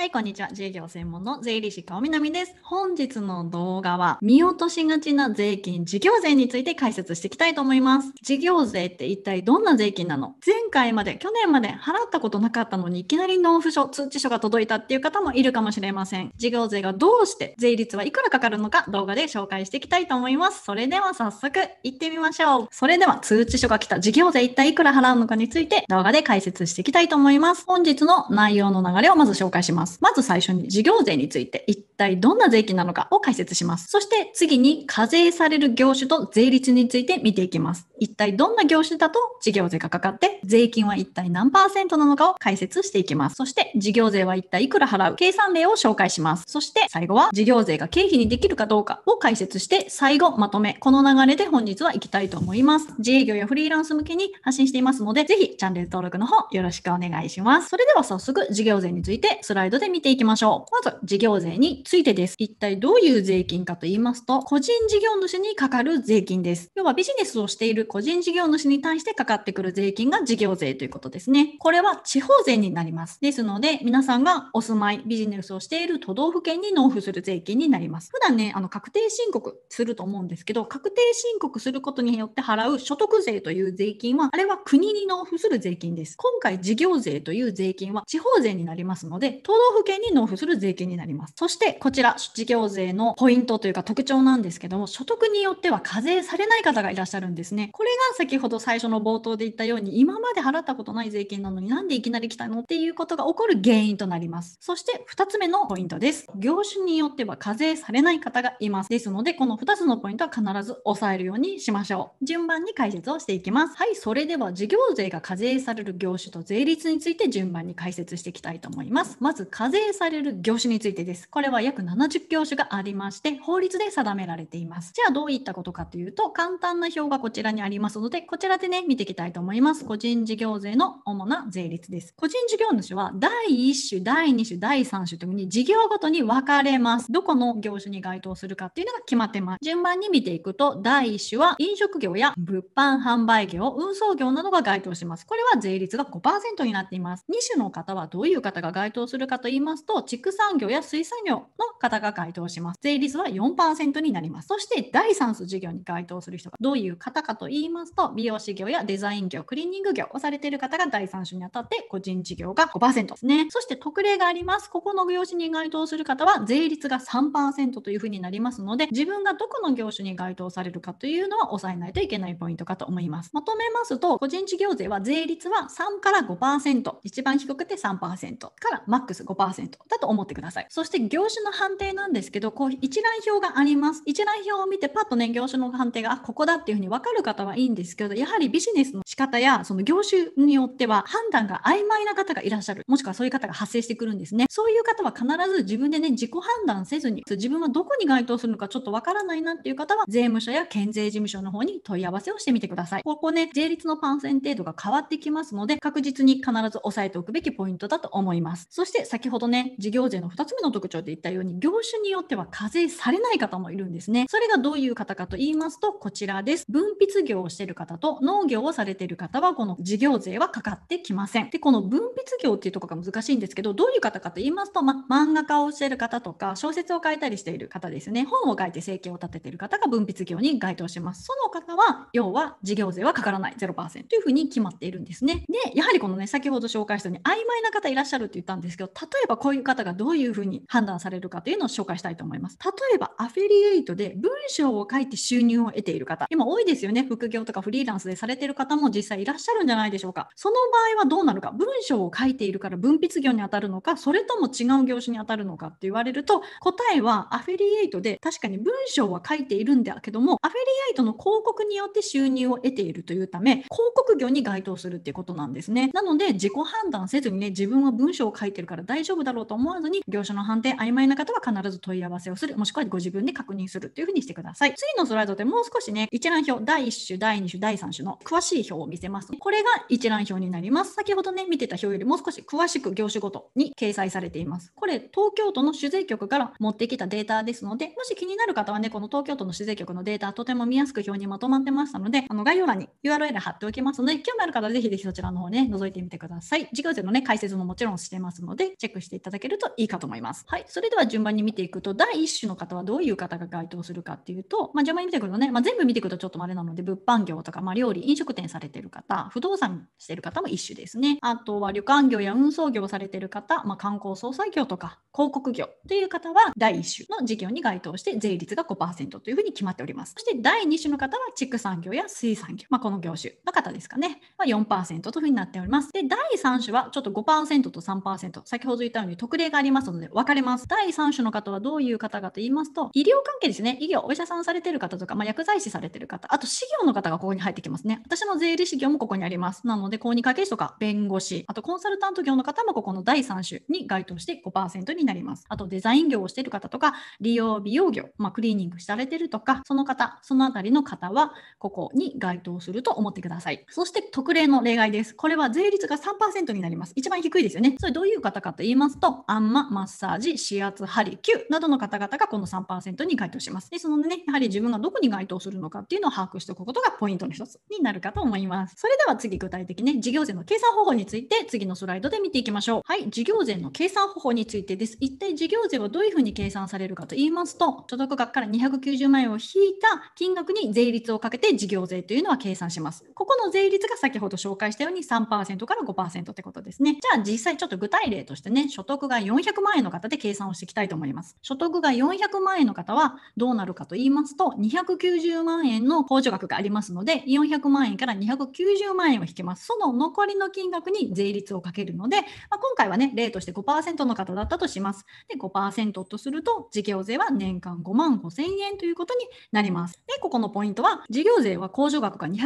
はい、こんにちは。事業専門の税理士顔みなみです。本日の動画は、見落としがちな税金、事業税について解説していきたいと思います。事業税って一体どんな税金なの前回まで、去年まで払ったことなかったのに、いきなり納付書、通知書が届いたっていう方もいるかもしれません。事業税がどうして、税率はいくらかかるのか、動画で紹介していきたいと思います。それでは早速、行ってみましょう。それでは、通知書が来た事業税一体いくら払うのかについて、動画で解説していきたいと思います。本日の内容の流れをまず紹介します。ますまず最初に事業税について一体どんな税金なのかを解説しますそして次に課税される業種と税率について見ていきます一体どんな業種だと事業税がかかって税金は一体何パーセントなのかを解説していきますそして事業税は一体いくら払う計算例を紹介しますそして最後は事業税が経費にできるかどうかを解説して最後まとめこの流れで本日は行きたいと思います自営業やフリーランス向けに発信していますのでぜひチャンネル登録の方よろしくお願いしますそれでは早速事業税についてスライドで見ていきましょう。まず、事業税についてです。一体どういう税金かと言いますと、個人事業主にかかる税金です。要はビジネスをしている個人事業主に対してかかってくる税金が事業税ということですね。これは地方税になります。ですので、皆さんがお住まい、ビジネスをしている都道府県に納付する税金になります。普段ね、あの、確定申告すると思うんですけど、確定申告することによって払う所得税という税金は、あれは国に納付する税金です。今回、事業税という税金は地方税になりますので、都道府県に納付する税金になります。そしてこちら、事業税のポイントというか特徴なんですけども、所得によっては課税されない方がいらっしゃるんですね。これが先ほど最初の冒頭で言ったように、今まで払ったことない税金なのになんでいきなり来たのっていうことが起こる原因となります。そして2つ目のポイントです。業種によっては課税されない方がいます。ですので、この2つのポイントは必ず押さえるようにしましょう。順番に解説をしていきます。はい、それでは事業税が課税される業種と税率について順番に解説していきたいと思います。まず課税される業種についてです。これは約70業種がありまして、法律で定められています。じゃあどういったことかというと、簡単な表がこちらにありますので、こちらでね、見ていきたいと思います。個人事業税の主な税率です。個人事業主は第1種、第2種、第3種というふうに事業ごとに分かれます。どこの業種に該当するかっていうのが決まってます。順番に見ていくと、第1種は飲食業や物販販売業、運送業などが該当します。これは税率が5%になっています。2種の方はどういう方が該当するかと言いますと、畜産業や水産業の方が該当します。税率は4%になります。そして第3種事業に該当する人がどういう方かと言いますと、美容師業やデザイン業、クリーニング業をされている方が第3種にあたって、個人事業が5%ですね。そして特例があります。ここの業種に該当する方は税率が3%というふうになりますので、自分がどこの業種に該当されるかというのは抑えないといけないポイントかと思います。まとめますと、個人事業税は税率は3から5%、一番低くて3%からマックス5%だと思ってください。そして業種の判定なんですけど、こう一覧表があります。一覧表を見てパッとね、業種の判定が、あ、ここだっていうふうに分かる方はいいんですけど、やはりビジネスの仕方やその業種によっては判断が曖昧な方がいらっしゃる。もしくはそういう方が発生してくるんですね。そういう方は必ず自分でね、自己判断せずに、自分はどこに該当するのかちょっと分からないなっていう方は、税務署や県税事務所の方に問い合わせをしてみてください。ここね、税率のパーセンテージが変わってきますので、確実に必ず押さえておくべきポイントだと思います。そして先ほどね、事業税の2つ目の特徴で言ったように、業種によっては課税されない方もいるんですね。それがどういう方かと言いますと、こちらです。分泌業をしている方と農業をされている方は、この事業税はかかってきません。で、この分泌業っていうとこが難しいんですけど、どういう方かと言いますと、ま、漫画家をしている方とか、小説を書いたりしている方ですね。本を書いて生計を立てている方が分泌業に該当します。その方は、要は事業税はかからない0%というふうに決まっているんですね。で、やはりこのね、先ほど紹介したように曖昧な方いらっしゃるって言ったんですけど、例えばこういう方がどういうふうに判断されるかというのを紹介したいと思います。例えばアフィリエイトで文章を書いて収入を得ている方、今多いですよね。副業とかフリーランスでされている方も実際いらっしゃるんじゃないでしょうか。その場合はどうなるか。文章を書いているから文筆業に当たるのか、それとも違う業種に当たるのかって言われると、答えはアフィリエイトで確かに文章は書いているんだけども、アフィリエイトの広告によって収入を得ているというため、広告業に該当するっていうことなんですね。なので、自己判断せずにね、自分は文章を書いてるから大大丈夫だろうと思わずに業者の判定曖昧な方は必ず問い合わせをするもしくはご自分で確認するというふうにしてください次のスライドでもう少しね一覧表第1種第2種第3種の詳しい表を見せますこれが一覧表になります先ほどね見てた表よりもう少し詳しく業種ごとに掲載されていますこれ東京都の酒税局から持ってきたデータですのでもし気になる方はねこの東京都の酒税局のデータとても見やすく表にまとまってましたのであの概要欄に URL 貼っておきますので興味ある方はぜひぜひそちらの方ね覗いてみてください授業でのね解説ももちろんしてますのでチェッェックしていただけるといいかと思います。はい、それでは順番に見ていくと、第1種の方はどういう方が該当するかっていうと、まあ、順番に見ていくとね、まあ、全部見ていくとちょっとあれなので、物販業とか、まあ、料理、飲食店されてる方、不動産してる方も一種ですね。あとは旅館業や運送業されてる方、まあ、観光総裁業とか、広告業という方は、第1種の事業に該当して、税率が5%というふうに決まっております。そして第2種の方は、畜産業や水産業、まあ、この業種の方ですかね、まあ、4%というふうになっております。で、第3種は、ちょっと5%と3%、先ほどほど言ったように特例がありますので分かれます。第3種の方はどういう方かと言いますと、医療関係ですね。医療、お医者さんされてる方とか、まあ、薬剤師されてる方、あと、資業の方がここに入ってきますね。私の税理士業もここにあります。なので、公認会計士とか弁護士、あとコンサルタント業の方もここの第3種に該当して5%になります。あと、デザイン業をしてる方とか、利用美容業、まあ、クリーニングされてるとか、その方、そのあたりの方は、ここに該当すると思ってください。そして、特例の例外です。これは税率が3%になります。一番低いですよね。それどういう方かと言いますと、あんま、マッサージ、指圧、針、9などの方々がこの3%に該当します。で、そのね、やはり自分がどこに該当するのかっていうのを把握しておくことがポイントの一つになるかと思います。それでは次、具体的ね、事業税の計算方法について、次のスライドで見ていきましょう。はい、事業税の計算方法についてです。一体事業税はどういうふうに計算されるかと言いますと、所得額から290万円を引いた金額に税率をかけて事業税というのは計算します。ここの税率が先ほど紹介したように3%から5%ってことですね。じゃあ実際ちょっと具体例としてですね、所得が400万円の方で計算をしていきたいと思います。所得が400万円の方はどうなるかと言いますと、290万円の控除額がありますので、400万円から290万円を引けます。その残りの金額に税率をかけるので、まあ、今回はね、例として5%の方だったとします。で、5%とすると、事業税は年間5万5千円ということになります。で、ここのポイントは、事業税は控除額が290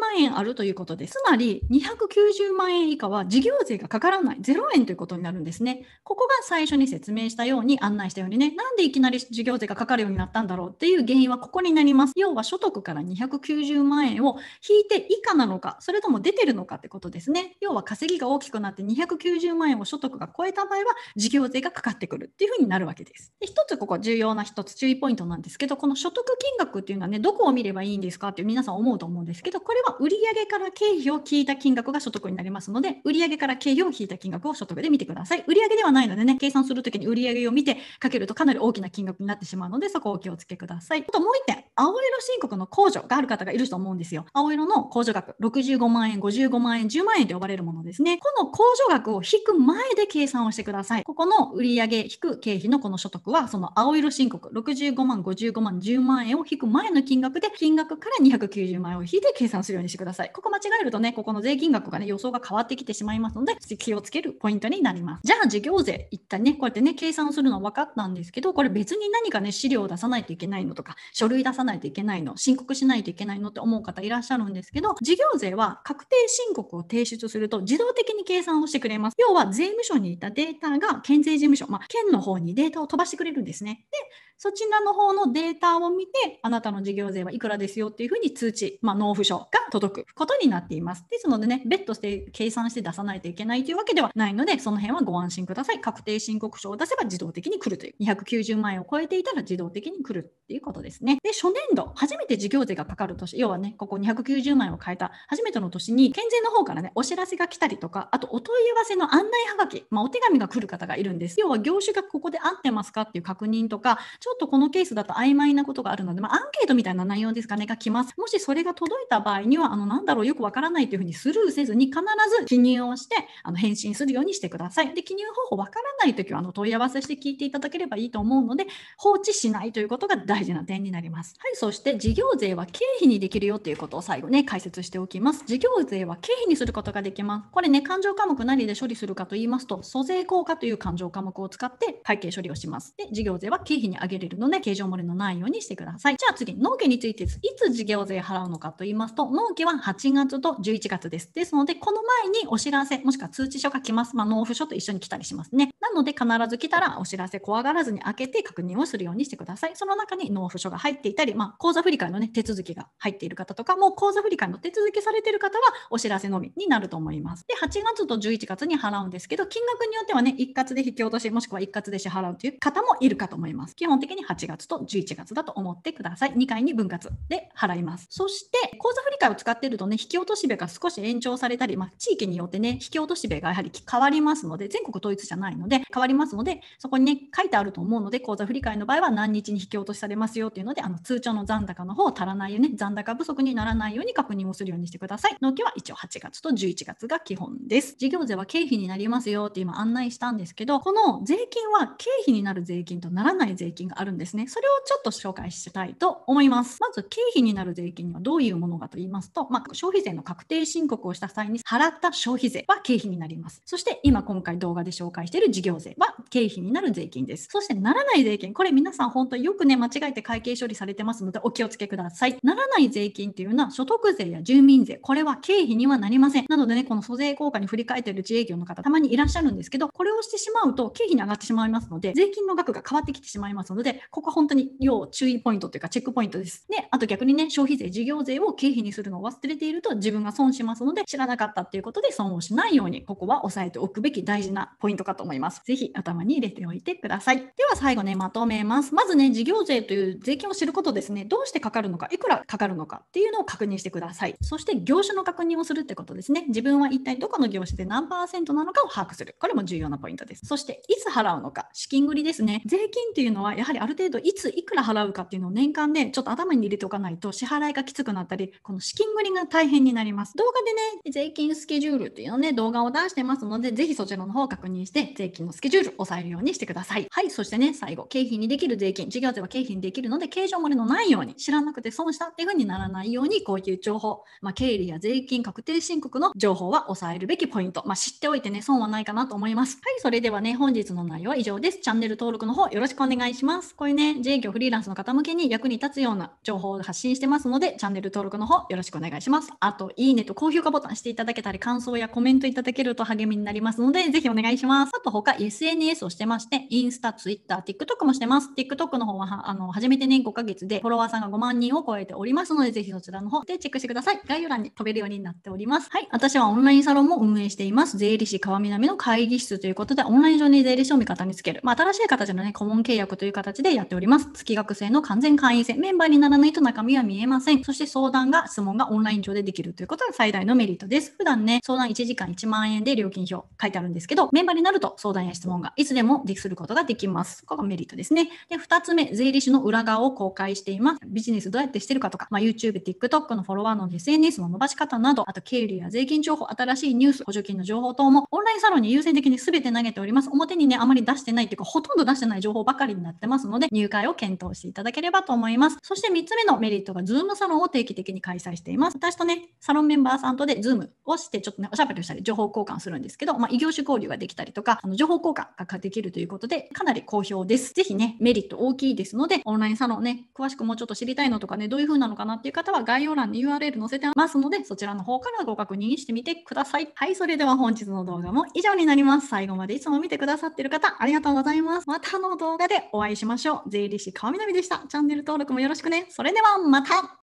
万円あるということです。つまり、290万円以下は事業税がかからない、0円ということになるあるんですね。ここが最初に説明したように案内したようにね、なんでいきなり事業税がかかるようになったんだろうっていう原因はここになります。要は所得から290万円を引いて以下なのか、それとも出てるのかってことですね。要は稼ぎが大きくなって290万円を所得が超えた場合は事業税がかかってくるっていうふうになるわけです。で一つここ重要な一つ注意ポイントなんですけど、この所得金額っていうのはね、どこを見ればいいんですかって皆さん思うと思うんですけど、これは売上から経費を引いた金額が所得になりますので、売上から経費を引いた金額を所得で見てください。ださい。売上ではないのでね、計算するときに売上を見てかけるとかなり大きな金額になってしまうので、そこをお気をつけください。あともう点、青色申告の控除がある方がいると思うんですよ。青色の控除額65万円、55万円、10万円と呼ばれるものですね。この控除額を引く前で計算をしてください。ここの売上引く経費のこの所得は、その青色申告65万、55万、10万円を引く前の金額で、金額から290万円を引いて計算するようにしてください。ここ間違えるとね、ここの税金額がね、予想が変わってきてしまいますので、気をつけるポイントになります。じゃあ、事業税、一旦ね、こうやってね、計算するのは分かったんですけど、これ別に何かね、資料を出さないといけないのとか、書類出ささないといけないの申告しないといけないのって思う方いらっしゃるんですけど事業税は確定申告を提出すると自動的に計算をしてくれます要は税務署にいたデータが県税事務所、まあ、県の方にデータを飛ばしてくれるんですねでそちらの方のデータを見て、あなたの事業税はいくらですよっていうふうに通知、まあ、納付書が届くことになっています。ですのでね、別途して計算して出さないといけないというわけではないので、その辺はご安心ください。確定申告書を出せば自動的に来るという。290万円を超えていたら自動的に来るっていうことですね。で、初年度、初めて事業税がかかる年、要はね、ここ290万円を変えた初めての年に、県税の方からね、お知らせが来たりとか、あとお問い合わせの案内はがき、まあ、お手紙が来る方がいるんです。要は業種がここで合ってますかっていう確認とか、ちょょっとこのケースだと曖昧なことがあるので、まあ、アンケートみたいな内容ですかね、が来ます。もしそれが届いた場合には、あの、なんだろう、よくわからないというふうにスルーせずに、必ず記入をして、あの、返信するようにしてください。で、記入方法わからない時は、あの、問い合わせして聞いていただければいいと思うので、放置しないということが大事な点になります。はい、そして事業税は経費にできるよということを最後ね、解説しておきます。事業税は経費にすることができます。これね、勘定科目何で処理するかと言いますと、租税効果という勘定科目を使って会計処理をします。で、事業税は経費に上げれるので形状漏れのないようにしてください。じゃあ次、納期についていつ事業税払うのかと言いますと、納期は8月と11月です。ですので、この前にお知らせ、もしくは通知書が来ます。まあ、納付書と一緒に来たりしますね。なので、必ず来たらお知らせ怖がらずに開けて確認をするようにしてください。その中に納付書が入っていたり、まあ、口座振替の、ね、手続きが入っている方とか、もう口座振替の手続きされている方はお知らせのみになると思います。で、8月と11月に払うんですけど、金額によってはね、一括で引き落とし、もしくは一括で支払うという方もいるかと思います。基本的に8月と11月だと思ってください。2回に分割で払います。そして、口座振替を使っているとね、引き落とし部が少し延長されたり、まあ、地域によってね、引き落とし部がやはり変わりますので、全国統一じゃないので、変わりますので、そこにね、書いてあると思うので、口座振替の場合は何日に引き落としされますよっていうので、あの通帳の残高の方を足らないよね、残高不足にならないように確認をするようにしてください。納期は一応8月と11月が基本です。事業税は経費になりますよって今案内したんですけど、この税金は経費になる税金とならない税金があるんですね。それをちょっと紹介したいと思います。まず経費になる税金にはどういうものかと言いますと、まあ、消費税の確定申告をした際に払った消費税は経費になります。そして今今回動画で紹介している事業税は経費になる税金です。そしてならない税金、これ皆さん本当によくね、間違えて会計処理されてますのでお気をつけください。ならない税金っていうのは所得税や住民税、これは経費にはなりません。なのでね、この租税効果に振り返っている自営業の方、たまにいらっしゃるんですけど、これをしてしまうと経費に上がってしまいますので、税金の額が変わってきてしまいますので、ので、ここは本当に要注意ポイントというかチェックポイントです。で、あと逆にね、消費税、事業税を経費にするのを忘れていると自分が損しますので、知らなかったっていうことで損をしないように、ここは押さえておくべき大事なポイントかと思います。ぜひ頭に入れておいてください。では最後ね、まとめます。まずね、事業税という税金を知ることですね、どうしてかかるのか、いくらかかるのかっていうのを確認してください。そして業種の確認をするってことですね。自分は一体どこの業種で何パーセントなのかを把握する。これも重要なポイントです。そして、いつ払うのか、資金繰りですね。税金っていうのは、やはりはりある程度いついくら払うかっていうのを年間でちょっと頭に入れておかないと支払いがきつくなったりこの資金繰りが大変になります動画でね税金スケジュールっていうのね動画を出してますのでぜひそちらの方を確認して税金のスケジュールを抑えるようにしてくださいはいそしてね最後経費にできる税金事業税は経費にできるので経常漏れのないように知らなくて損したっていう風にならないようにこういう情報、まあ、経理や税金確定申告の情報は抑えるべきポイント、まあ、知っておいてね損はないかなと思いますはいそれではね本日の内容は以上ですチャンネル登録の方よろしくお願いしますますこういうね自営業フリーランスの方向けに役に立つような情報を発信してますのでチャンネル登録の方よろしくお願いしますあといいねと高評価ボタンしていただけたり感想やコメントいただけると励みになりますのでぜひお願いしますあと他 SNS をしてましてインスタツイッター TikTok もしてます TikTok の方はあの初めてね5ヶ月でフォロワーさんが5万人を超えておりますのでぜひそちらの方でチェックしてください概要欄に飛べるようになっておりますはい私はオンラインサロンも運営しています税理士川南の会議室ということでオンライン上に税理士を味方につける、まあ、新しい形のね顧問契約という形でやっております。月額制の完全会員制。メンバーにならないと中身は見えません。そして相談が、質問がオンライン上でできるということが最大のメリットです。普段ね、相談1時間1万円で料金表書いてあるんですけど、メンバーになると相談や質問がいつでもですることができます。ここがメリットですね。で、2つ目、税理士の裏側を公開しています。ビジネスどうやってしてるかとか、まあ、YouTube、TikTok のフォロワーの SNS の伸ばし方など、あと経理や税金情報、新しいニュース、補助金の情報等もオンラインサロンに優先的に全て投げております。表にね、あまり出してないっていうか、ほとんど出してない情報ばかりになってます。ますので、入会を検討していただければと思います。そして3つ目のメリットが、Zoom サロンを定期的に開催しています。私とね、サロンメンバーさんとで Zoom をして、ちょっとね、おしゃべりをしたり、情報交換するんですけど、まあ、異業種交流ができたりとか、あの情報交換ができるということで、かなり好評です。是非ね、メリット大きいですので、オンラインサロンね、詳しくもうちょっと知りたいのとかね、どういう風なのかなっていう方は、概要欄に URL 載せてますので、そちらの方からご確認してみてください。はい、それでは本日の動画も以上になります。最後までいつも見てくださってる方、ありがとうございます。またの動画でお会いしましょう。ましょう。税理士川南でした。チャンネル登録もよろしくね。それではまた。